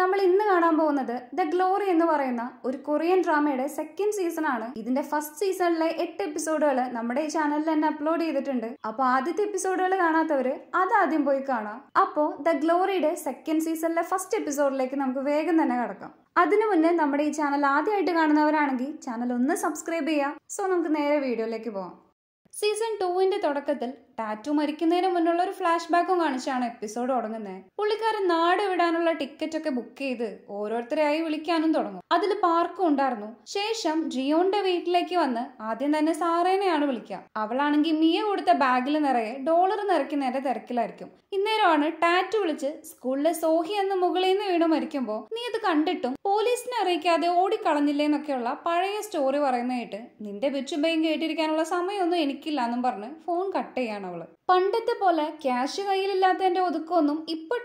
നമ്മൾ ഇന്ന് കാണാൻ പോകുന്നത് ദ ഗ്ലോറി എന്ന് പറയുന്ന ഒരു കൊറിയൻ ഡ്രാമയുടെ സെക്കൻഡ് സീസൺ ആണ് ഇതിന്റെ ഫസ്റ്റ് സീസണിലെ എട്ട് എപ്പിസോഡുകൾ നമ്മുടെ ഈ ചാനലിൽ തന്നെ അപ്ലോഡ് ചെയ്തിട്ടുണ്ട് അപ്പോൾ ആദ്യത്തെ എപ്പിസോഡുകൾ കാണാത്തവര് അത് ആദ്യം പോയി കാണാം അപ്പോൾ ദ ഗ്ലോറിയുടെ സെക്കൻഡ് സീസണിലെ ഫസ്റ്റ് എപ്പിസോഡിലേക്ക് നമുക്ക് വേഗം തന്നെ കടക്കാം അതിനു മുന്നേ നമ്മുടെ ഈ ചാനൽ ആദ്യമായിട്ട് കാണുന്നവരാണെങ്കിൽ ചാനൽ ഒന്ന് സബ്സ്ക്രൈബ് ചെയ്യാം സോ നമുക്ക് നേരെ വീഡിയോയിലേക്ക് പോവാം സീസൺ ടുവിന്റെ തുടക്കത്തിൽ ടാറ്റു മരിക്കുന്നതിന് മുന്നുള്ള ഒരു ഫ്ലാഷ് ബാക്കും കാണിച്ചാണ് എപ്പിസോഡ് തുടങ്ങുന്നത് പുള്ളിക്കാരൻ നാട് വിടാനുള്ള ടിക്കറ്റ് ഒക്കെ ബുക്ക് ചെയ്ത് ഓരോരുത്തരെയായി വിളിക്കാനും തുടങ്ങും അതിൽ പാർക്കും ഉണ്ടായിരുന്നു ശേഷം ജിയോന്റെ വീട്ടിലേക്ക് വന്ന് ആദ്യം തന്നെ സാറേനെയാണ് വിളിക്കുക അവളാണെങ്കിൽ മിയ കൊടുത്ത ബാഗിൽ നിറയെ ഡോളർ നിറയ്ക്കുന്നതിന്റെ തിരക്കിലായിരിക്കും ഇന്നേരമാണ് ടാറ്റു വിളിച്ച് സ്കൂളിലെ സോഹി എന്ന് മുകളിൽ നിന്ന് വീണ് മരിക്കുമ്പോ നീ അത് കണ്ടിട്ടും പോലീസിനെ അറിയിക്കാതെ ഓടിക്കളഞ്ഞില്ലേന്നൊക്കെയുള്ള പഴയ സ്റ്റോറി പറയുന്നതായിട്ട് നിന്റെ ബിച്ചുബയും കേട്ടിരിക്കാനുള്ള സമയമൊന്നും എനിക്കില്ല എന്നും പറഞ്ഞ് ഫോൺ കട്ട് ചെയ്യണം അവള് പണ്ടത്തെ പോലെ ക്യാഷ് എന്റെ ഒതുക്കൊന്നും ഇപ്പൊ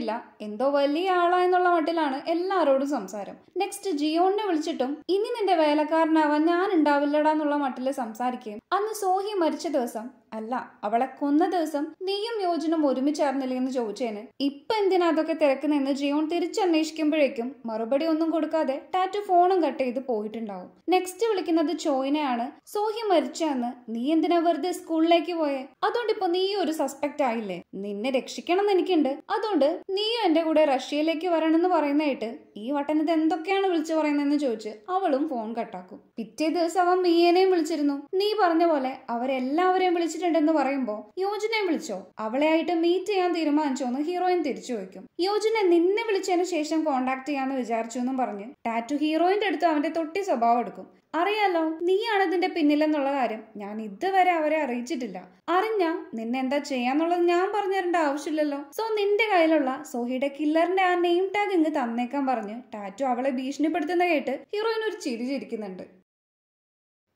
ഇല്ല എന്തോ വലിയ ആളാ എന്നുള്ള മട്ടിലാണ് എല്ലാരോടും സംസാരം നെക്സ്റ്റ് ജിയോണിനെ വിളിച്ചിട്ടും ഇനി നിന്റെ വേലക്കാരനാവാൻ ഞാൻ ഉണ്ടാവില്ലടാന്നുള്ള മട്ടില് സംസാരിക്കുകയും അന്ന് സോഹി മരിച്ച ദിവസം അല്ല അവളെ കൊന്ന ദിവസം നീയും യോജനും ഒരുമിച്ചായിരുന്നില്ലേ എന്ന് ചോദിച്ചേന് ഇപ്പൊ എന്തിനാ അതൊക്കെ തിരക്കുന്നതെന്ന് ജിയോൺ തിരിച്ചന്വേഷിക്കുമ്പോഴേക്കും മറുപടി ഒന്നും കൊടുക്കാതെ ടാറ്റു ഫോണും കട്ട് ചെയ്ത് പോയിട്ടുണ്ടാവും നെക്സ്റ്റ് വിളിക്കുന്നത് ചോയിനെയാണ് സോഹി മരിച്ചെന്ന് നീ എന്തിനാ വെറുതെ സ്കൂളിലേക്ക് പോയേ അതുകൊണ്ട് ഇപ്പൊ നീ ഒരു സസ്പെക്ട് ആയില്ലേ നിന്നെ രക്ഷിക്കണം എന്ന് എനിക്കുണ്ട് അതുകൊണ്ട് നീയും എന്റെ കൂടെ റഷ്യയിലേക്ക് വരണമെന്ന് പറയുന്നതായിട്ട് ഈ വട്ടനത് എന്തൊക്കെയാണ് വിളിച്ചു പറയുന്നതെന്ന് ചോദിച്ച് അവളും ഫോൺ കട്ടാക്കും പിറ്റേ ദിവസം അവൻ മീയനെയും വിളിച്ചിരുന്നു നീ പറഞ്ഞ പറഞ്ഞ പോലെ അവരെല്ലാവരെയും വിളിച്ചിട്ടുണ്ടെന്ന് പറയുമ്പോൾ യോജനയെ വിളിച്ചോ അവളെ ആയിട്ട് മീറ്റ് ചെയ്യാൻ തീരുമാനിച്ചോ എന്ന് ഹീറോയിൻ തിരിച്ചു വയ്ക്കും യോജന നിന്നെ വിളിച്ചതിന് ശേഷം കോണ്ടാക്ട് ചെയ്യാന്ന് വിചാരിച്ചു എന്നും പറഞ്ഞ് ടാറ്റു ഹീറോയിന്റെ അടുത്ത് അവന്റെ തൊട്ടി സ്വഭാവം എടുക്കും അറിയാലോ നീയാണ് ഇതിന്റെ പിന്നിലെന്നുള്ള കാര്യം ഞാൻ ഇതുവരെ അവരെ അറിയിച്ചിട്ടില്ല അറിഞ്ഞ നിന്നെ എന്താ ചെയ്യാന്നുള്ളത് ഞാൻ പറഞ്ഞു തരേണ്ട ആവശ്യമില്ലല്ലോ സോ നിന്റെ കയ്യിലുള്ള സോഹിയുടെ കില്ലറിന്റെ ആ നെയിം ടാഗ് ഇങ്ങ് തന്നേക്കാൻ പറഞ്ഞ് ടാറ്റു അവളെ ഭീഷണിപ്പെടുത്തുന്ന കേട്ട് ഹീറോയിൻ ഒരു ചിരി ചിരിക്കുന്നുണ്ട്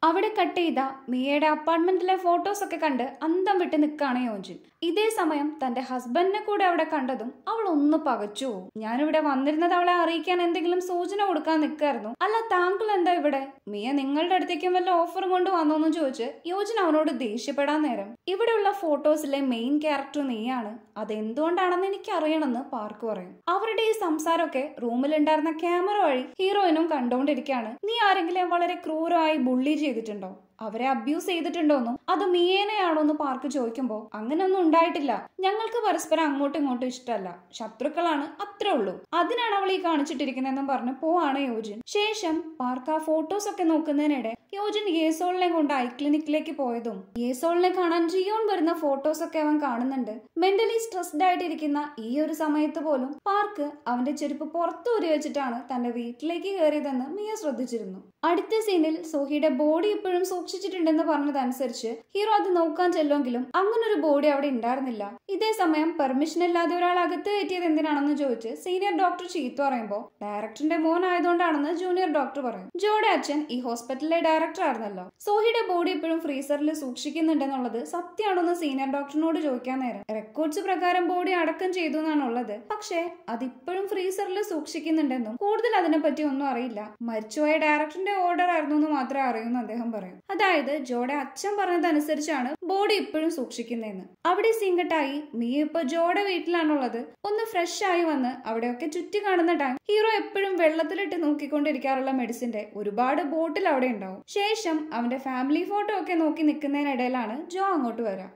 അവിടെ കട്ട് ചെയ്ത മിയയുടെ അപ്പാർട്ട്മെന്റിലെ ഫോട്ടോസ് ഒക്കെ കണ്ട് അന്തം വിട്ട് നിൽക്കുകയാണ് യോജിൻ ഇതേ സമയം തന്റെ ഹസ്ബൻഡിനെ കൂടെ അവിടെ കണ്ടതും അവൾ ഒന്ന് പകച്ചു ഞാനിവിടെ വന്നിരുന്നത് അവളെ അറിയിക്കാൻ എന്തെങ്കിലും സൂചന കൊടുക്കാൻ നിൽക്കായിരുന്നു അല്ല താങ്കൾ എന്താ ഇവിടെ മിയ നിങ്ങളുടെ അടുത്തേക്കും വല്ല ഓഫറും കൊണ്ട് വന്നോന്നും ചോദിച്ച് യോജന അവനോട് ദേഷ്യപ്പെടാൻ നേരം ഇവിടെയുള്ള ഫോട്ടോസിലെ മെയിൻ ക്യാരക്ടർ നീയാണ് അതെന്തുകൊണ്ടാണെന്ന് എനിക്ക് അറിയണമെന്ന് പാർക്ക് പറയും അവരുടെ ഈ സംസാരമൊക്കെ റൂമിലുണ്ടായിരുന്ന ക്യാമറ വഴി ഹീറോയിനും കണ്ടുകൊണ്ടിരിക്കുകയാണ് നീ ആരെങ്കിലും വളരെ ക്രൂരമായി ബുള്ളി ചെയ്തിട്ടുണ്ടോ അവരെ അബ്യൂസ് ചെയ്തിട്ടുണ്ടോന്നും അത് മിയേനയാണോ എന്ന് പാർക്ക് ചോദിക്കുമ്പോൾ അങ്ങനെയൊന്നും ഉണ്ടായിട്ടില്ല ഞങ്ങൾക്ക് പരസ്പരം അങ്ങോട്ടും ഇങ്ങോട്ടും ഇഷ്ടമല്ല ശത്രുക്കളാണ് അത്രേ ഉള്ളൂ അതിനാണ് അവൾ ഈ കാണിച്ചിട്ടിരിക്കുന്നതെന്നും പറഞ്ഞ് പോവാണ് യോജിൻ ശേഷം പാർക്ക് ആ ഫോട്ടോസ് ഒക്കെ നോക്കുന്നതിനിടെ യോജിൻ യേസോളിനെ കൊണ്ട് ഐ ക്ലിനിക്കിലേക്ക് പോയതും യേസോളിനെ കാണാൻ ജിയോൺ വരുന്ന ഫോട്ടോസ് ഒക്കെ അവൻ കാണുന്നുണ്ട് മെന്റലി സ്ട്രെസ്ഡ് ആയിട്ടിരിക്കുന്ന ഈ ഒരു സമയത്ത് പോലും പാർക്ക് അവന്റെ ചെരുപ്പ് പുറത്തു ഊരി വെച്ചിട്ടാണ് തന്റെ വീട്ടിലേക്ക് കയറിയതെന്ന് മിയ ശ്രദ്ധിച്ചിരുന്നു അടുത്ത സീനിൽ സോഹിയുടെ ബോഡി ഇപ്പോഴും സൂക്ഷിച്ചിട്ടുണ്ടെന്ന് പറഞ്ഞതനുസരിച്ച് ഹീറോ അത് നോക്കാൻ ചെല്ലുമെങ്കിലും അങ്ങനൊരു ബോഡി അവിടെ ഉണ്ടായിരുന്നില്ല ഇതേ സമയം പെർമിഷൻ ഇല്ലാതെ ഒരാൾ അകത്ത് കയറ്റിയത് എന്തിനാണെന്ന് ചോദിച്ച് സീനിയർ ഡോക്ടർ ചീത്ത പറയുമ്പോൾ ഡയറക്ടറിന്റെ മോൻ ആയതുകൊണ്ടാണെന്ന് ജൂനിയർ ഡോക്ടർ പറയും ജോയുടെ അച്ഛൻ ഈ ഹോസ്പിറ്റലിലെ ഡയറക്ടർ ആയിരുന്നല്ലോ സോഹിയുടെ ബോഡി ഇപ്പോഴും ഫ്രീസറിൽ സൂക്ഷിക്കുന്നുണ്ടെന്നുള്ളത് സത്യമാണെന്ന് സീനിയർ ഡോക്ടറിനോട് ചോദിക്കാൻ നേരം റെക്കോർഡ്സ് പ്രകാരം ബോഡി അടക്കം ചെയ്തു എന്നാണ് ഉള്ളത് പക്ഷേ അതിപ്പോഴും ഫ്രീസറിൽ സൂക്ഷിക്കുന്നുണ്ടെന്നും കൂടുതൽ അതിനെപ്പറ്റി ഒന്നും അറിയില്ല മരിച്ചുപോയ ഡയറക്ടറിന്റെ ഓർഡർ ആയിരുന്നു എന്ന് മാത്രമേ അറിയുന്നു അദ്ദേഹം പറയും അതായത് ജോഡ അച്ഛൻ പറഞ്ഞതനുസരിച്ചാണ് ബോഡി ഇപ്പോഴും സൂക്ഷിക്കുന്നതെന്ന് അവിടെ സീങ്കട്ടായി നീ ഇപ്പൊ ജോഡ വീട്ടിലാണുള്ളത് ഒന്ന് ഫ്രഷ് ആയി വന്ന് അവിടെയൊക്കെ ചുറ്റി കാണുന്ന ടൈം ഹീറോ എപ്പോഴും വെള്ളത്തിലിട്ട് നോക്കിക്കൊണ്ടിരിക്കാറുള്ള മെഡിസിന്റെ ഒരുപാട് ബോട്ടിൽ അവിടെ ഉണ്ടാവും ശേഷം അവന്റെ ഫാമിലി ഫോട്ടോ ഒക്കെ നോക്കി നിൽക്കുന്നതിനിടയിലാണ് ജോ അങ്ങോട്ട് വരാം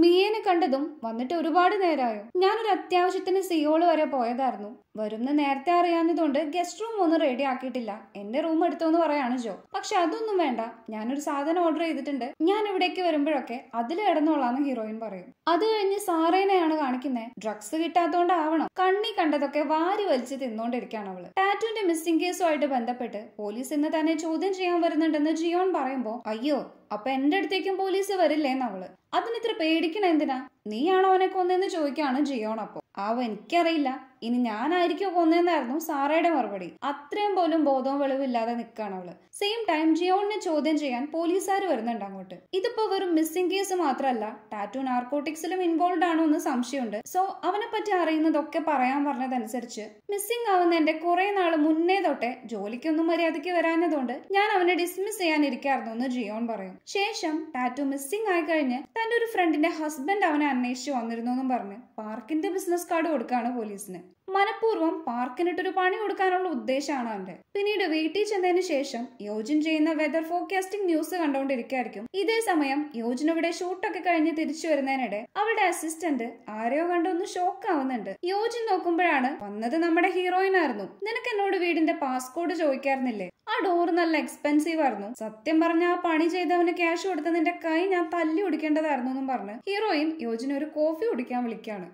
മീനെ കണ്ടതും വന്നിട്ട് ഒരുപാട് നേരമായോ ഞാനൊരു അത്യാവശ്യത്തിന് സിയോള് e വരെ പോയതായിരുന്നു വരുന്ന നേരത്തെ അറിയാവുന്നതുകൊണ്ട് ഗസ്റ്റ് റൂം ഒന്നും റെഡി ആക്കിയിട്ടില്ല എന്റെ റൂം എടുത്തോന്ന് പറയാണ് ജോ പക്ഷെ അതൊന്നും വേണ്ട ഞാനൊരു സാധനം ഓർഡർ ചെയ്തിട്ടുണ്ട് ഞാൻ ഇവിടേക്ക് വരുമ്പോഴൊക്കെ അതിൽ കിടന്നോളാന്ന് ഹീറോയിൻ പറയും അത് കഴിഞ്ഞ് സാറേനെയാണ് കാണിക്കുന്നത് ഡ്രഗ്സ് കിട്ടാത്തോണ്ടാവണം കണ്ണി കണ്ടതൊക്കെ വാരി വലിച്ച് തിന്നോണ്ടിരിക്കാണ് അവള് ടാറ്റുവിന്റെ മിസ്സിംഗ് കേസുമായിട്ട് ബന്ധപ്പെട്ട് പോലീസ് ഇന്ന് തന്നെ ചോദ്യം ചെയ്യാൻ വരുന്നുണ്ടെന്ന് ജിയോൺ പറയുമ്പോൾ അയ്യോ അപ്പൊ എന്റെ അടുത്തേക്കും പോലീസ് വരില്ലേ എന്നവള് അതിനിത്ര പേടിക്കണ എന്തിനാ നീയാണോ അവനെ കൊന്നെന്ന് ചോദിക്കാണ് ജിയോണപ്പൊ ആവോ എനിക്കറിയില്ല ഇനി ഞാനായിരിക്കും കൊന്നതെന്നായിരുന്നു സാറയുടെ മറുപടി അത്രയും പോലും ബോധവും വെളിവില്ലാതെ നിൽക്കുകയാണ് അവള് സെയിം ടൈം ജിയോണിനെ ചോദ്യം ചെയ്യാൻ പോലീസുകാർ വരുന്നുണ്ട് അങ്ങോട്ട് ഇതിപ്പോ വെറും മിസ്സിംഗ് കേസ് മാത്രമല്ല ടാറ്റൂ നാർക്കോട്ടിക്സിലും ഇൻവോൾവ് ആണോ എന്ന് സംശയമുണ്ട് സോ അവനെ പറ്റി അറിയുന്നതൊക്കെ പറയാൻ പറഞ്ഞതനുസരിച്ച് മിസ്സിംഗ് ആവുന്നതിന്റെ കുറെ നാൾ മുന്നേ തൊട്ടേ ജോലിക്കൊന്നും മര്യാദയ്ക്ക് വരാഞ്ഞതുകൊണ്ട് ഞാൻ അവനെ ഡിസ്മിസ് ചെയ്യാനിരിക്കായിരുന്നു എന്ന് ജിയോൺ പറയും ശേഷം ടാറ്റു മിസ്സിംഗ് ആയി കഴിഞ്ഞ് തന്റെ ഒരു ഫ്രണ്ടിന്റെ ഹസ്ബൻഡ് അവനെ അന്വേഷിച്ചു വന്നിരുന്നു എന്നും പറഞ്ഞ് പാർക്കിന്റെ ബിസിനസ് ബിസിനസ് കാർഡ് കൊടുക്കുകയാണ് പോലീസിന് മനഃപൂർവ്വം പാർക്കിനിട്ടൊരു പണി കൊടുക്കാനുള്ള ഉദ്ദേശമാണ് അവന്റെ പിന്നീട് വീട്ടിൽ ചെന്നതിന് ശേഷം യോജിൻ ചെയ്യുന്ന വെതർ ഫോർകാസ്റ്റിംഗ് ന്യൂസ് കണ്ടുകൊണ്ടിരിക്കുകയായിരിക്കും ഇതേ സമയം യോജിൻ അവിടെ ഷൂട്ടൊക്കെ കഴിഞ്ഞ് തിരിച്ചു വരുന്നതിനിടെ അവളുടെ അസിസ്റ്റന്റ് ആരെയോ കണ്ടൊന്ന് ഷോക്ക് ആവുന്നുണ്ട് യോജിൻ നോക്കുമ്പോഴാണ് വന്നത് നമ്മുടെ ഹീറോയിൻ ആയിരുന്നു നിനക്ക് എന്നോട് വീടിന്റെ പാസ്കോഡ് ചോദിക്കാറുന്നില്ലേ ആ ഡോർ നല്ല എക്സ്പെൻസീവ് ആയിരുന്നു സത്യം പറഞ്ഞ ആ പണി ചെയ്തവന് ക്യാഷ് കൊടുത്തതിന്റെ കൈ ഞാൻ തല്ലി ഒടിക്കേണ്ടതായിരുന്നു എന്നും പറഞ്ഞ് ഹീറോയിൻ യോജിനെ ഒരു കോഫി കുടിക്കാൻ വിളിക്കുകയാണ്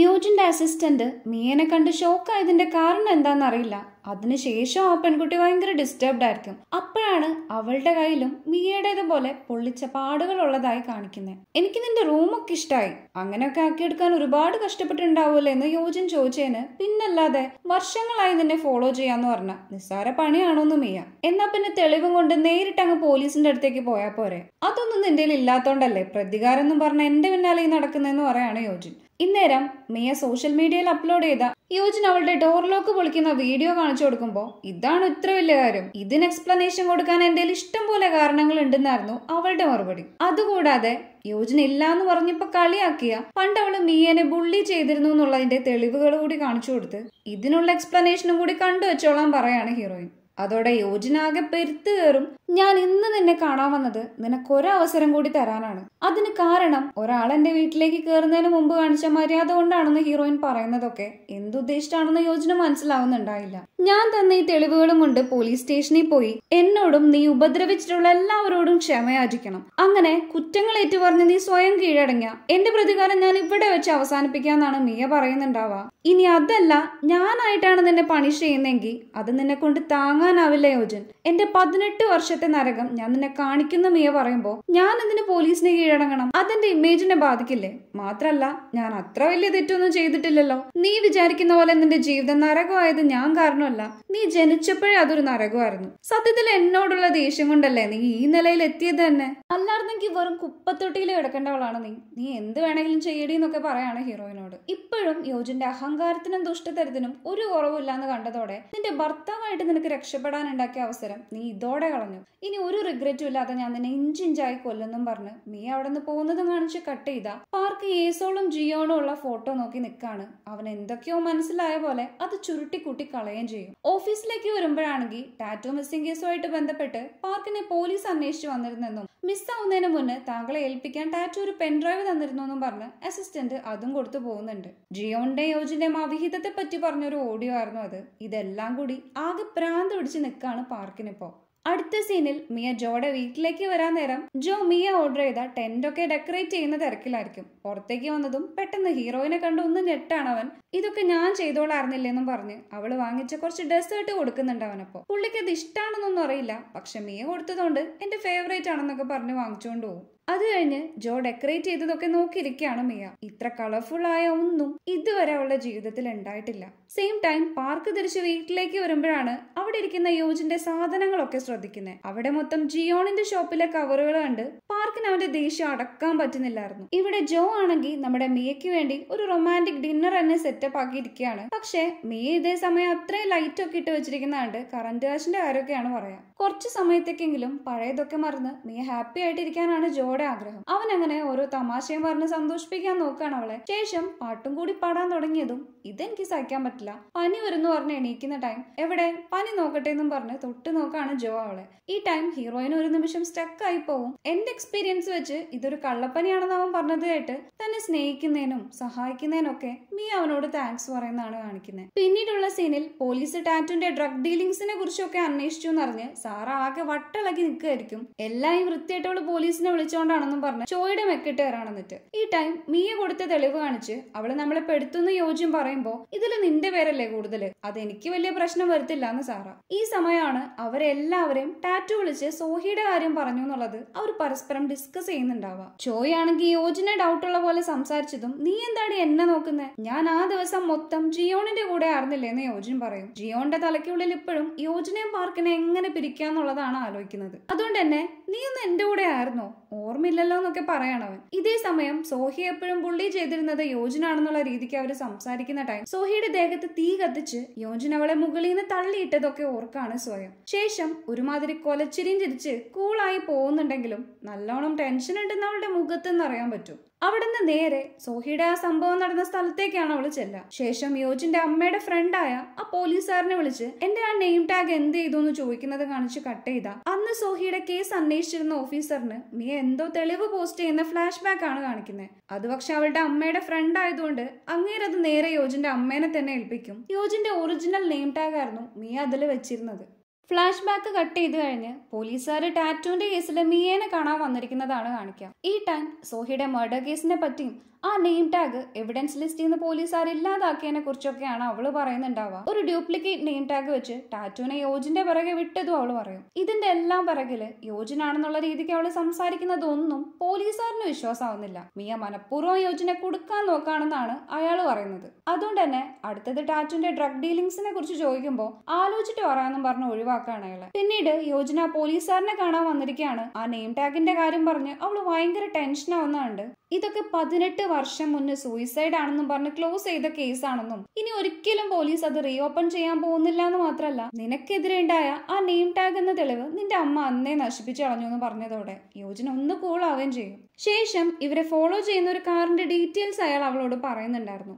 യൂജൻ്റെ അസിസ്റ്റന്റ് മീനെ കണ്ട് ഷോക്കായതിന്റെ കാരണം എന്താണെന്നറിയില്ല അതിനുശേഷം ആ പെൺകുട്ടി ഭയങ്കര ഡിസ്റ്റർബ്ഡ് ആയിരിക്കും അപ്പോഴാണ് അവളുടെ കയ്യിലും മീയുടേതുപോലെ പൊള്ളിച്ച പാടുകൾ ഉള്ളതായി കാണിക്കുന്നത് എനിക്ക് നിന്റെ റൂമൊക്കെ ഇഷ്ടമായി അങ്ങനെയൊക്കെ ആക്കിയെടുക്കാൻ ഒരുപാട് കഷ്ടപ്പെട്ടുണ്ടാവുമല്ലോ എന്ന് യോജിൻ ചോദിച്ചേന് പിന്നല്ലാതെ വർഷങ്ങളായി നിന്നെ ഫോളോ ചെയ്യാന്ന് പറഞ്ഞ നിസ്സാര പണിയാണോന്ന് മിയ എന്നാ പിന്നെ തെളിവും കൊണ്ട് നേരിട്ട് അങ്ങ് പോലീസിന്റെ അടുത്തേക്ക് പോയാൽ പോരെ അതൊന്നും നിന്റെ ഇല്ലാത്തോണ്ടല്ലേ പ്രതികാരം എന്ന് പറഞ്ഞ എന്റെ പിന്നാലെ നടക്കുന്നതെന്ന് പറയാണ് യോജിൻ ഇന്നേരം മിയ സോഷ്യൽ മീഡിയയിൽ അപ്ലോഡ് ചെയ്ത യോജന അവളുടെ ഡോർ ലോക്ക് പൊളിക്കുന്ന വീഡിയോ കാണിച്ചു കൊടുക്കുമ്പോൾ ഇതാണ് ഇത്ര വലിയ കാര്യം ഇതിന് എക്സ്പ്ലനേഷൻ കൊടുക്കാൻ എൻ്റെ ഇഷ്ടം പോലെ കാരണങ്ങൾ ഉണ്ടെന്നായിരുന്നു അവളുടെ മറുപടി അതുകൂടാതെ യോജന ഇല്ല എന്ന് പറഞ്ഞപ്പോ കളിയാക്കിയ പണ്ട് അവള് മിയനെ ബുള്ളി ചെയ്തിരുന്നു എന്നുള്ളതിന്റെ തെളിവുകൾ കൂടി കാണിച്ചു കൊടുത്ത് ഇതിനുള്ള എക്സ്പ്ലനേഷനും കൂടി കണ്ടുവച്ചോളാൻ പറയാണ് ഹീറോയിൻ അതോടെ യോജനാകെ പെരുത്തു കയറും ഞാൻ ഇന്ന് നിന്നെ കാണാൻ വന്നത് നിനക്കൊരവസരം കൂടി തരാനാണ് അതിന് കാരണം ഒരാൾ എന്റെ വീട്ടിലേക്ക് കയറുന്നതിന് മുമ്പ് കാണിച്ച മര്യാദ കൊണ്ടാണെന്ന് ഹീറോയിൻ പറയുന്നതൊക്കെ എന്തുദ്ദേശിച്ചാണെന്ന് യോജന മനസ്സിലാവുന്നുണ്ടായില്ല ഞാൻ തന്നെ ഈ തെളിവുകളും കൊണ്ട് പോലീസ് സ്റ്റേഷനിൽ പോയി എന്നോടും നീ ഉപദ്രവിച്ചിട്ടുള്ള എല്ലാവരോടും ക്ഷമയാചിക്കണം അങ്ങനെ കുറ്റങ്ങൾ ഏറ്റുപറഞ്ഞ് നീ സ്വയം കീഴടങ്ങിയ എന്റെ പ്രതികാരം ഞാൻ ഇവിടെ വെച്ച് അവസാനിപ്പിക്കാന്നാണ് മിയ പറയുന്നുണ്ടാവാ ഇനി അതല്ല ഞാനായിട്ടാണ് നിന്നെ പണിഷ് ചെയ്യുന്നതെങ്കിൽ അത് നിന്നെ കൊണ്ട് താങ്ങാനാവില്ല യോജൻ എന്റെ പതിനെട്ട് വർഷത്തെ നരകം ഞാൻ നിന്നെ കാണിക്കുന്ന മിയ പറയുമ്പോൾ ഞാൻ എന്തിനു പോലീസിനെ കീഴടങ്ങണം അതെന്റെ ഇമേജിനെ ബാധിക്കില്ലേ മാത്രല്ല ഞാൻ അത്ര വലിയ തെറ്റൊന്നും ചെയ്തിട്ടില്ലല്ലോ നീ വിചാരിക്കുന്ന പോലെ നിന്റെ ജീവിതം നരകമായത് ഞാൻ കാരണമല്ല നീ ജനിച്ചപ്പോഴേ അതൊരു നരകമായിരുന്നു സത്യത്തിൽ എന്നോടുള്ള ദേഷ്യം കൊണ്ടല്ലേ നീ ഈ നിലയിൽ എത്തിയത് തന്നെ അല്ലായിരുന്നെങ്കിൽ വെറും കുപ്പത്തൊട്ടിയിൽ കിടക്കേണ്ടവളാണ് നീ നീ എന്ത് വേണമെങ്കിലും ചെയ്യടി എന്നൊക്കെ പറയാണ് ഹീറോയിനോട് ഇപ്പോഴും യോജന്റെ അഹങ്കാരം അഹങ്കാരത്തിനും ദുഷ്ടതരത്തിനും ഒരു കുറവുമില്ലാന്ന് കണ്ടതോടെ നിന്റെ ഭർത്താവായിട്ട് നിനക്ക് ഉണ്ടാക്കിയ അവസരം നീ ഇതോടെ കളഞ്ഞു ഇനി ഒരു റിഗ്രറ്റും ഇല്ലാതെ ഞാൻ നിന്നെ ഇഞ്ചിഞ്ചായി കൊല്ലുന്നും പറഞ്ഞ് മീ അവിടെ നിന്ന് പോകുന്നതും കാണിച്ച് കട്ട് ചെയ്ത പാർക്ക് ഏസോളും ജിയോണും ഉള്ള ഫോട്ടോ നോക്കി നിൽക്കാണ് അവൻ എന്തൊക്കെയോ മനസ്സിലായ പോലെ അത് ചുരുട്ടി കൂട്ടി കളയുകയും ചെയ്യും ഓഫീസിലേക്ക് വരുമ്പോഴാണെങ്കിൽ ടാറ്റോ മിസ്സിംഗ് കേസുമായിട്ട് ബന്ധപ്പെട്ട് പാർക്കിനെ പോലീസ് അന്വേഷിച്ചു വന്നിരുന്നെന്നും മിസ് ആവുന്നതിന് മുന്നേ താങ്കളെ ഏൽപ്പിക്കാൻ ടാറ്റോ ഒരു പെൻഡ്രൈവ് തന്നിരുന്നു എന്നും പറഞ്ഞ് അസിസ്റ്റന്റ് അതും കൊടുത്തു പോകുന്നുണ്ട് ജിയോണിന്റെ യോജന സൂരജിന്റെ മവിഹിതത്തെ പറ്റി പറഞ്ഞൊരു ഓഡിയോ ആയിരുന്നു അത് ഇതെല്ലാം കൂടി ആകെ പ്രാന്ത് പിടിച്ച് നിൽക്കാണ് പാർക്കിനിപ്പോ അടുത്ത സീനിൽ മിയ ജോയുടെ വീട്ടിലേക്ക് വരാൻ നേരം ജോ മിയ ഓർഡർ ചെയ്ത ടെന്റ് ഒക്കെ ഡെക്കറേറ്റ് ചെയ്യുന്ന തിരക്കിലായിരിക്കും പുറത്തേക്ക് വന്നതും പെട്ടെന്ന് ഹീറോയിനെ കണ്ട് ഒന്ന് ഞെട്ടാണ് അവൻ ഇതൊക്കെ ഞാൻ ചെയ്തോളായിരുന്നില്ലെന്നും പറഞ്ഞ് അവൾ വാങ്ങിച്ച കുറച്ച് ഡെസേർട്ട് കൊടുക്കുന്നുണ്ട് അവനപ്പോ പുള്ളിക്ക് അത് ഇഷ്ടമാണെന്നൊന്നും അറിയില്ല പക്ഷെ മിയ കൊടുത്തതുകൊണ്ട് എൻ്റെ ഫേവറേറ്റ് ആണെന്നൊക്കെ പറഞ്ഞ് വാങ്ങിച്ചുകൊണ്ട് പോകും അത് കഴിഞ്ഞ് ജോ ഡെക്കറേറ്റ് ചെയ്തതൊക്കെ നോക്കിയിരിക്കുകയാണ് മിയ ഇത്ര കളർഫുൾ ആയ ഒന്നും ഇതുവരെ അവളുടെ ജീവിതത്തിൽ ഉണ്ടായിട്ടില്ല സെയിം ടൈം പാർക്ക് തിരിച്ച് വീട്ടിലേക്ക് വരുമ്പോഴാണ് അവിടെ ഇരിക്കുന്ന യോജിന്റെ സാധനങ്ങളൊക്കെ ശ്രദ്ധിക്കുന്നത് അവിടെ മൊത്തം ജിയോണിന്റെ ഷോപ്പിലെ കവറുകൾ കണ്ട് പാർക്കിന് അവന്റെ ദേഷ്യം അടക്കാൻ പറ്റുന്നില്ലായിരുന്നു ഇവിടെ ജോ ആണെങ്കിൽ നമ്മുടെ മിയയ്ക്ക് വേണ്ടി ഒരു റൊമാൻറ്റിക് ഡിന്നർ തന്നെ സെറ്റ് സെറ്റപ്പ് ആക്കി ഇരിക്കുകയാണ് പക്ഷെ മീ ഇതേ സമയം അത്രയും ലൈറ്റ് ഒക്കെ ഇട്ട് വെച്ചിരിക്കുന്നതുകൊണ്ട് കറണ്ട് കാശിന്റെ കാര്യമൊക്കെയാണ് പറയാം കുറച്ച് സമയത്തേക്കെങ്കിലും പഴയതൊക്കെ മറന്ന് മീ ഹാപ്പി ആയിട്ടിരിക്കാനാണ് ജോയുടെ ആഗ്രഹം അവൻ അങ്ങനെ ഓരോ തമാശയും പറഞ്ഞ് സന്തോഷിപ്പിക്കാൻ നോക്കുകയാണ് അവളെ ശേഷം പാട്ടും കൂടി പാടാൻ തുടങ്ങിയതും ഇതെനിക്ക് സഹിക്കാൻ പറ്റില്ല പനി വരുന്നു പറഞ്ഞ് എണീക്കുന്ന ടൈം എവിടെ പനി നോക്കട്ടെ എന്നും പറഞ്ഞ് തൊട്ട് നോക്കാണ് ജോ അവളെ ഈ ടൈം ഹീറോയിൻ ഒരു നിമിഷം സ്റ്റക്ക് ആയി പോവും എന്റെ എക്സ്പീരിയൻസ് വെച്ച് ഇതൊരു കള്ളപ്പനിയാണെന്ന് അവൻ കേട്ട് തന്നെ സ്നേഹിക്കുന്നതിനും സഹായിക്കുന്നതിനൊക്കെ മീ അവനോട് താങ്ക്സ് പറയുന്നതാണ് കാണിക്കുന്നത് പിന്നീടുള്ള സീനിൽ പോലീസ് ടാറ്റുന്റെ ഡ്രഗ് ഡീലിംഗ്സിനെ കുറിച്ചൊക്കെ അന്വേഷിച്ചു എന്നറിഞ്ഞ് സാറ ആകെ വട്ടളക്കി നിൽക്കുകയായിരിക്കും എല്ലാം ഈ അവള് പോലീസിനെ വിളിച്ചോണ്ടാണെന്നും പറഞ്ഞ് ചോയുടെ മെക്കിട്ട് കയറാണെന്നിട്ട് ഈ ടൈം മീയ കൊടുത്ത തെളിവ് കാണിച്ച് അവള് നമ്മളെ പെടുത്തുന്ന യോജ്യം പറയുമ്പോ ഇതിൽ നിന്റെ പേരല്ലേ കൂടുതൽ എനിക്ക് വലിയ പ്രശ്നം വരുത്തില്ല എന്ന് സാറ ഈ സമയമാണ് അവരെല്ലാവരെയും ടാറ്റു വിളിച്ച് സോഹിയുടെ കാര്യം പറഞ്ഞു എന്നുള്ളത് അവർ പരസ്പരം ഡിസ്കസ് ചെയ്യുന്നുണ്ടാവാം ചോയാണെങ്കിൽ യോജന ഡൗട്ടുള്ള പോലെ സംസാരിച്ചതും നീ എന്താണ് എന്നെ നോക്കുന്നത് ഞാൻ ആ ദിവസം മൊത്തം ജിയോണിന്റെ കൂടെ എന്ന് യോജിൻ പറയും ജിയോന്റെ തലയ്ക്കുള്ളിൽ ഇപ്പോഴും യോജനയും പാർക്കിനെ എങ്ങനെ പിരിക്കാന്നുള്ളതാണ് ആലോചിക്കുന്നത് അതുകൊണ്ട് തന്നെ നീ ഒന്ന് എന്റെ കൂടെ ആയിരുന്നോ ഓർമ്മയില്ലല്ലോ എന്നൊക്കെ പറയണവൻ ഇതേ സമയം സോഹി എപ്പോഴും പുള്ളി ചെയ്തിരുന്നത് യോജനാണെന്നുള്ള രീതിക്ക് അവർ സംസാരിക്കുന്ന ടൈം സോഹിയുടെ ദേഹത്ത് തീ കത്തിച്ച് യോജന അവളെ മുകളിൽ നിന്ന് തള്ളിയിട്ടതൊക്കെ ഓർക്കാണ് സ്വയം ശേഷം ഒരുമാതിരി കൊലച്ചിരിയും ചിരിച്ച് കൂളായി പോകുന്നുണ്ടെങ്കിലും നല്ലോണം ടെൻഷൻ ഉണ്ടെന്ന് അവളുടെ മുഖത്ത് നിന്ന് അറിയാൻ പറ്റും അവിടുന്ന് നേരെ സോഹിയുടെ ആ സംഭവം നടന്ന സ്ഥലത്തേക്കാണ് അവൾ ചെല്ലുക ശേഷം യോജിന്റെ അമ്മയുടെ ഫ്രണ്ടായ ആ പോലീസുകാരനെ വിളിച്ച് എന്റെ ആ നെയിം ടാഗ് എന്ത് ചെയ്തു എന്ന് ചോദിക്കുന്നത് കാണിച്ച് കട്ട് ചെയ്ത അന്ന് സോഹിയുടെ കേസ് അന്വേഷിച്ചിരുന്ന ഓഫീസറിന് മിയ എന്തോ തെളിവ് പോസ്റ്റ് ചെയ്യുന്ന ഫ്ലാഷ് ബാക്ക് ആണ് കാണിക്കുന്നത് അത് പക്ഷെ അവളുടെ അമ്മയുടെ ഫ്രണ്ട് ആയതുകൊണ്ട് അങ്ങേരത് നേരെ യോജിന്റെ അമ്മേനെ തന്നെ ഏൽപ്പിക്കും യോജിന്റെ ഒറിജിനൽ നെയിം ടാഗ് ആയിരുന്നു മിയ അതിൽ വെച്ചിരുന്നത് ഫ്ലാഷ് ബാക്ക് കട്ട് ചെയ്ത് കഴിഞ്ഞ് പോലീസുകാർ ടാറ്റുവിന്റെ കേസിൽ മിയേനെ കാണാൻ വന്നിരിക്കുന്നതാണ് കാണിക്കുക ഈ ടൈം സോഹിയുടെ മർഡർ കേസിനെ പറ്റിയും ആ നെയിം ടാഗ് എവിഡൻസ് ലിസ്റ്റിൽ നിന്ന് പോലീസുകാർ ഇല്ലാതാക്കിയതിനെ കുറിച്ചൊക്കെയാണ് അവൾ പറയുന്നുണ്ടാവുക ഒരു ഡ്യൂപ്ലിക്കേറ്റ് നെയിം ടാഗ് വെച്ച് ടാറ്റുവിനെ യോജിന്റെ പിറകെ വിട്ടതും അവൾ പറയും ഇതിന്റെ എല്ലാം പിറകില് യോജനാണെന്നുള്ള രീതിക്ക് അവൾ സംസാരിക്കുന്നതൊന്നും പോലീസുകാരന് വിശ്വാസമാവുന്നില്ല മിയ മനഃപൂർവ്വം യോജന കൊടുക്കാൻ നോക്കാണെന്നാണ് അയാൾ പറയുന്നത് അതുകൊണ്ട് തന്നെ അടുത്തത് ടാറ്റുവിന്റെ ഡ്രഗ് ഡീലിംഗ്സിനെ കുറിച്ച് ചോദിക്കുമ്പോൾ ആലോചിച്ചിട്ട് പറയാമെന്നും പറഞ്ഞ് ഒഴിവാക്കാണ് അയാള് പിന്നീട് യോജന പോലീസുകാരനെ കാണാൻ വന്നിരിക്കുകയാണ് ആ നെയിം ടാഗിന്റെ കാര്യം പറഞ്ഞ് അവൾ ഭയങ്കര ടെൻഷൻ ആവുന്നുണ്ട് ഇതൊക്കെ പതിനെട്ട് വർഷം മുന്നേ സൂയിസൈഡ് ആണെന്നും പറഞ്ഞ് ക്ലോസ് ചെയ്ത കേസാണെന്നും ഇനി ഒരിക്കലും പോലീസ് അത് റീഓപ്പൺ ചെയ്യാൻ പോകുന്നില്ല എന്ന് മാത്രമല്ല നിനക്കെതിരെ ഉണ്ടായ ആ നെയിം ടാഗ് എന്ന തെളിവ് നിന്റെ അമ്മ അന്നേ നശിപ്പിച്ചു കളഞ്ഞു എന്ന് പറഞ്ഞതോടെ യോജന ഒന്ന് കൂളാവുകയും ചെയ്യും ശേഷം ഇവരെ ഫോളോ ചെയ്യുന്ന ഒരു കാറിന്റെ ഡീറ്റെയിൽസ് അയാൾ അവളോട് പറയുന്നുണ്ടായിരുന്നു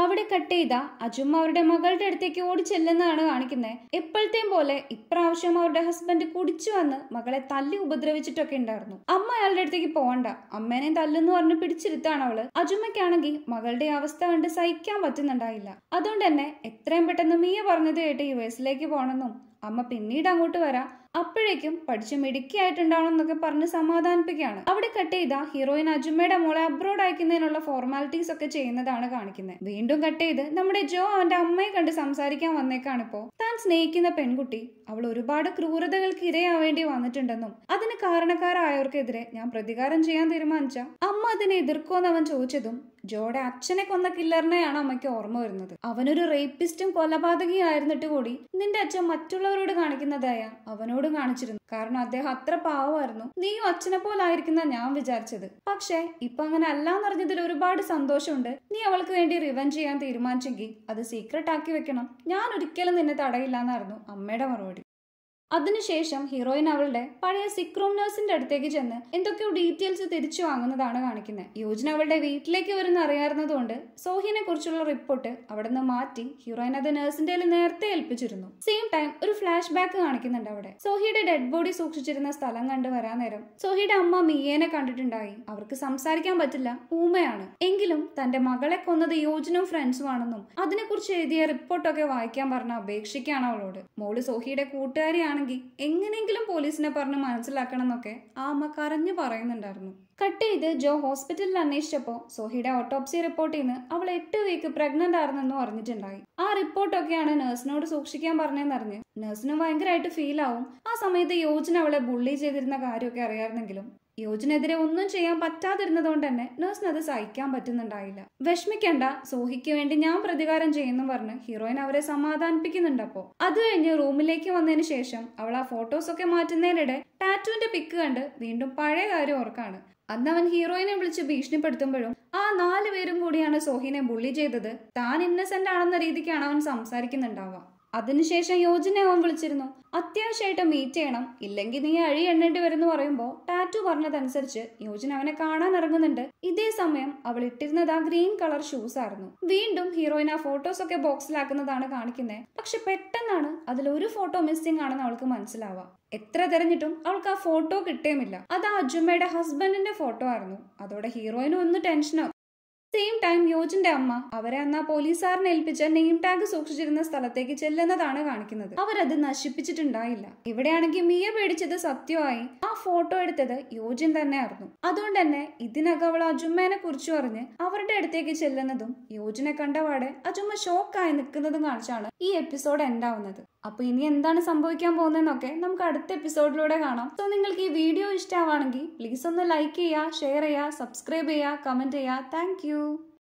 അവിടെ കട്ട് ചെയ്ത അജും അവരുടെ മകളുടെ അടുത്തേക്ക് ഓടിച്ചെല്ലെന്നാണ് കാണിക്കുന്നത് എപ്പോഴത്തെയും പോലെ ഇപ്രാവശ്യം അവരുടെ ഹസ്ബൻഡ് കുടിച്ചു വന്ന് മകളെ തല്ലി ഉപദ്രവിച്ചിട്ടൊക്കെ ഉണ്ടായിരുന്നു അമ്മ അയാളുടെ അടുത്തേക്ക് പോകണ്ട അമ്മേനെ തല്ലെന്ന് പറഞ്ഞ് പിടിച്ചിരുത്താണ് അവള് അജുമ്മയ്ക്കാണെങ്കിൽ മകളുടെ അവസ്ഥ കണ്ട് സഹിക്കാൻ പറ്റുന്നുണ്ടായില്ല അതുകൊണ്ട് തന്നെ എത്രയും പെട്ടെന്ന് മിയ പറഞ്ഞത് കേട്ട് യു എസിലേക്ക് പോകണമെന്നും അമ്മ പിന്നീട് അങ്ങോട്ട് വരാം അപ്പോഴേക്കും പഠിച്ച് മിടുക്കിയായിട്ടുണ്ടാവണം എന്നൊക്കെ പറഞ്ഞ് സമാധാനിപ്പിക്കുകയാണ് അവിടെ കട്ട് ചെയ്ത ഹീറോയിൻ അജുമ്മയുടെ മോളെ അബ്രോഡ് അയക്കുന്നതിനുള്ള ഫോർമാലിറ്റീസ് ഒക്കെ ചെയ്യുന്നതാണ് കാണിക്കുന്നത് വീണ്ടും കട്ട് ചെയ്ത് നമ്മുടെ ജോ അവന്റെ അമ്മയെ കണ്ട് സംസാരിക്കാൻ വന്നേക്കാണ് ഇപ്പോ താൻ സ്നേഹിക്കുന്ന പെൺകുട്ടി അവൾ ഒരുപാട് ക്രൂരതകൾക്ക് ഇരയാവേണ്ടി വന്നിട്ടുണ്ടെന്നും അതിന് കാരണക്കാരായവർക്കെതിരെ ഞാൻ പ്രതികാരം ചെയ്യാൻ തീരുമാനിച്ച അമ്മ അതിനെ എതിർക്കുമെന്ന് അവൻ ചോദിച്ചതും ജോയുടെ അച്ഛനെ കൊന്ന കില്ലറിനെയാണ് അമ്മയ്ക്ക് ഓർമ്മ വരുന്നത് അവനൊരു റേപ്പിസ്റ്റും ആയിരുന്നിട്ട് കൂടി നിന്റെ അച്ഛൻ മറ്റുള്ളവരോട് കാണിക്കുന്നതായ അവനോട് കാണിച്ചിരുന്നു കാരണം അദ്ദേഹം അത്ര പാവമായിരുന്നു നീയും അച്ഛനെ പോലായിരിക്കുന്ന ഞാൻ വിചാരിച്ചത് പക്ഷേ ഇപ്പൊ അങ്ങനെ അല്ലാന്നറിഞ്ഞതിൽ ഒരുപാട് സന്തോഷമുണ്ട് നീ അവൾക്ക് വേണ്ടി റിവഞ്ച് ചെയ്യാൻ തീരുമാനിച്ചെങ്കിൽ അത് സീക്രട്ട് ആക്കി വെക്കണം ഞാൻ ഒരിക്കലും നിന്നെ തടയില്ല എന്നായിരുന്നു അമ്മയുടെ മറുപടി അതിനുശേഷം ഹീറോയിൻ അവളുടെ പഴയ സിക് റൂം നഴ്സിന്റെ അടുത്തേക്ക് ചെന്ന് എന്തൊക്കെയോ ഡീറ്റെയിൽസ് തിരിച്ചു വാങ്ങുന്നതാണ് കാണിക്കുന്നത് യോജന അവളുടെ വീട്ടിലേക്ക് വരുന്ന അറിയാവുന്നതുകൊണ്ട് സോഹിനെ കുറിച്ചുള്ള റിപ്പോർട്ട് അവിടെ നിന്ന് മാറ്റി ഹീറോയിൻ അത് നഴ്സിന്റെ നേരത്തെ ഏൽപ്പിച്ചിരുന്നു സെയിം ടൈം ഒരു ഫ്ലാഷ് ബാക്ക് കാണിക്കുന്നുണ്ട് അവിടെ സോഹിയുടെ ഡെഡ് ബോഡി സൂക്ഷിച്ചിരുന്ന സ്ഥലം കണ്ടു വരാൻ നേരം സോഹിയുടെ അമ്മ മിയേനെ കണ്ടിട്ടുണ്ടായി അവർക്ക് സംസാരിക്കാൻ പറ്റില്ല ഊമയാണ് എങ്കിലും തന്റെ മകളെ കൊന്നത് യോജനും ഫ്രണ്ട്സുമാണെന്നും അതിനെക്കുറിച്ച് എഴുതിയ റിപ്പോർട്ടൊക്കെ വായിക്കാൻ പറഞ്ഞ അപേക്ഷിക്കുകയാണ് അവളോട് മോള് സോഹിയുടെ കൂട്ടുകാരിയാണ് ആണെങ്കിൽ എങ്ങനെയെങ്കിലും പോലീസിനെ പറഞ്ഞ് മനസ്സിലാക്കണം എന്നൊക്കെ ആ അമ്മ കരഞ്ഞു പറയുന്നുണ്ടായിരുന്നു കട്ട് ചെയ്ത് ജോ ഹോസ്പിറ്റലിൽ അന്വേഷിച്ചപ്പോൾ സോഹിയുടെ ഓട്ടോപ്സി റിപ്പോർട്ടിൽ ചെയ്യുന്ന അവൾ എട്ട് വീക്ക് പ്രഗ്നന്റ് ആയിരുന്നെന്ന് പറഞ്ഞിട്ടുണ്ടായി ആ റിപ്പോർട്ടൊക്കെയാണ് നഴ്സിനോട് സൂക്ഷിക്കാൻ പറഞ്ഞതെന്നറിഞ്ഞ് നഴ്സിനും ഭയങ്കരമായിട്ട് ഫീൽ ആവും ആ സമയത്ത് യോജന അവളെ ബുള്ളി ചെയ്തിരുന്ന കാര്യമൊക്കെ അറിയാമായിരുന്നെങ്കിലും യോജനെതിരെ ഒന്നും ചെയ്യാൻ പറ്റാതിരുന്നത് കൊണ്ട് തന്നെ നഴ്സിന് അത് സഹിക്കാൻ പറ്റുന്നുണ്ടായില്ല വിഷമിക്കണ്ട സോഹിക്ക് വേണ്ടി ഞാൻ പ്രതികാരം ചെയ്യുന്നു പറഞ്ഞ് ഹീറോയിൻ അവരെ സമാധാനിപ്പിക്കുന്നുണ്ടപ്പോ അത് കഴിഞ്ഞ് റൂമിലേക്ക് വന്നതിന് ശേഷം അവൾ ആ ഫോട്ടോസ് ഒക്കെ മാറ്റുന്നതിനിടെ ടാറ്റുവിന്റെ പിക്ക് കണ്ട് വീണ്ടും പഴയ കാര്യം ഓർക്കാണ് അന്ന് അവൻ ഹീറോയിനെ വിളിച്ച് ഭീഷണിപ്പെടുത്തുമ്പോഴും ആ നാല് പേരും കൂടിയാണ് സോഹിനെ ബുള്ളി ചെയ്തത് താൻ ഇന്നസെന്റ് ആണെന്ന രീതിക്കാണ് അവൻ സംസാരിക്കുന്നുണ്ടാവാം അതിനുശേഷം യോജന അവൻ വിളിച്ചിരുന്നു അത്യാവശ്യമായിട്ട് മീറ്റ് ചെയ്യണം ഇല്ലെങ്കിൽ നീ അഴി എണ്ണേണ്ടി വരുന്നു പറയുമ്പോൾ ടാറ്റു പറഞ്ഞതനുസരിച്ച് യോജന അവനെ കാണാൻ ഇറങ്ങുന്നുണ്ട് ഇതേ സമയം അവൾ ഇട്ടിരുന്നത് ആ ഗ്രീൻ കളർ ഷൂസ് ആയിരുന്നു വീണ്ടും ഹീറോയിൻ ആ ഫോട്ടോസ് ഒക്കെ ബോക്സിലാക്കുന്നതാണ് കാണിക്കുന്നത് പക്ഷെ പെട്ടെന്നാണ് അതിൽ ഒരു ഫോട്ടോ മിസ്സിംഗ് ആണെന്ന് അവൾക്ക് മനസ്സിലാവുക എത്ര തെരഞ്ഞിട്ടും അവൾക്ക് ആ ഫോട്ടോ കിട്ടേമില്ല അത് അജുമ്മയുടെ ഹസ്ബൻഡിന്റെ ഫോട്ടോ ആയിരുന്നു അതോടെ ഹീറോയിനും ഒന്ന് ടെൻഷനോ സെയിം ടൈം യോജിന്റെ അമ്മ അവരെ അന്ന് ആ പോലീസുകാരനെ ഏൽപ്പിച്ച നെയിം ടാഗ് സൂക്ഷിച്ചിരുന്ന സ്ഥലത്തേക്ക് ചെല്ലുന്നതാണ് കാണിക്കുന്നത് അവരത് നശിപ്പിച്ചിട്ടുണ്ടായില്ല ഇവിടെയാണെങ്കിൽ മിയ പേടിച്ചത് സത്യമായി ആ ഫോട്ടോ എടുത്തത് യോജിൻ തന്നെ ആയിരുന്നു അതുകൊണ്ട് തന്നെ ഇതിനകം അവൾ അജുമ്മേനെ കുറിച്ച് പറഞ്ഞ് അവരുടെ അടുത്തേക്ക് ചെല്ലുന്നതും യോജിനെ കണ്ടപാടെ അജുമ്മ ഷോക്കായി നിൽക്കുന്നതും കാണിച്ചാണ് ഈ എപ്പിസോഡ് എൻഡ് ആവുന്നത് അപ്പോൾ ഇനി എന്താണ് സംഭവിക്കാൻ പോകുന്നതെന്നൊക്കെ നമുക്ക് അടുത്ത എപ്പിസോഡിലൂടെ കാണാം സോ നിങ്ങൾക്ക് ഈ വീഡിയോ ഇഷ്ടമാവാണെങ്കിൽ പ്ലീസ് ഒന്ന് ലൈക്ക് ചെയ്യുക ഷെയർ ചെയ്യുക സബ്സ്ക്രൈബ് ചെയ്യുക കമൻറ്റ് ചെയ്യുക താങ്ക്